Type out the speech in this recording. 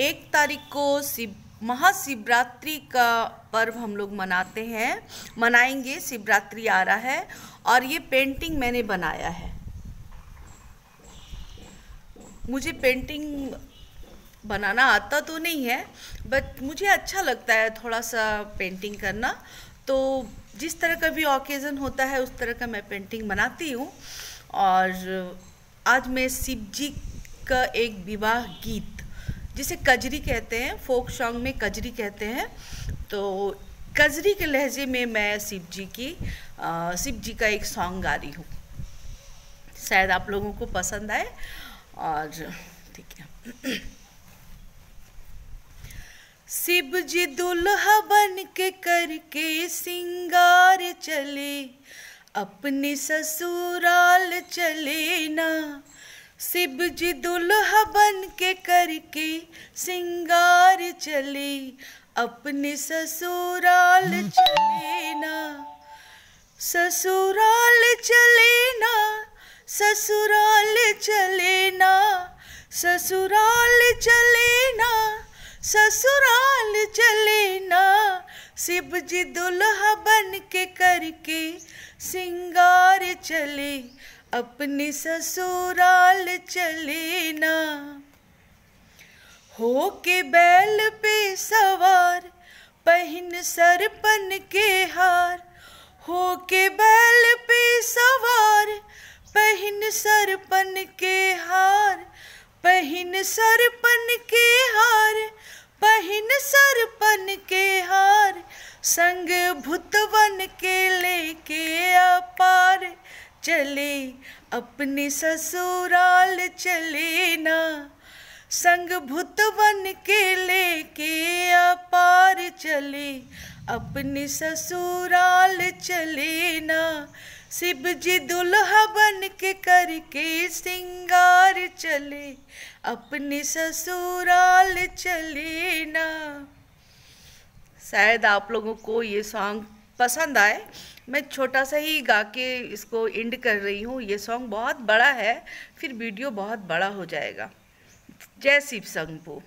एक तारीख को शिव महाशिवरात्रि का पर्व हम लोग मनाते हैं मनाएंगे शिवरात्रि आ रहा है और ये पेंटिंग मैंने बनाया है मुझे पेंटिंग बनाना आता तो नहीं है बट मुझे अच्छा लगता है थोड़ा सा पेंटिंग करना तो जिस तरह का भी ओकेज़न होता है उस तरह का मैं पेंटिंग बनाती हूँ और आज मैं शिव जी का एक विवाह गीत जिसे कजरी कहते हैं फोक सॉन्ग में कजरी कहते हैं तो कजरी के लहजे में मैं शिव जी की शिव जी का एक सॉन्ग गा रही हूँ शायद आप लोगों को पसंद आए और ठीक है शिव जी दुल्हा बन के करके सिंगार चले अपने ससुराल चले ना शिव जी दुल्ह बन के करके सिंगार चले अपने ससुराल चले ना ससुराल चले ना ससुराल चले ना ससुराल चले ना ससुराल चले ना शिव जी दुल्हा बन के करके सिंगार चले अपने ससुराल चले ना हो के बैल पे सवार पहन सरपन के हार हो के बैल पे सवार पहन सरपन के हार पहन सरपन के हार पहन सरपन के हार संग भुतवन के लेके अपा चले अपने ससुराल चले ना संग बन के लेके अपार चले अपने ससुराल चले ना शिव जी दुल्हा बन के करके सिंगार चले अपने ससुराल चले ना शायद आप लोगों को ये सॉन्ग पसंद आए मैं छोटा सा ही गा के इसको एंड कर रही हूँ ये सॉन्ग बहुत बड़ा है फिर वीडियो बहुत बड़ा हो जाएगा जय शिव शंभू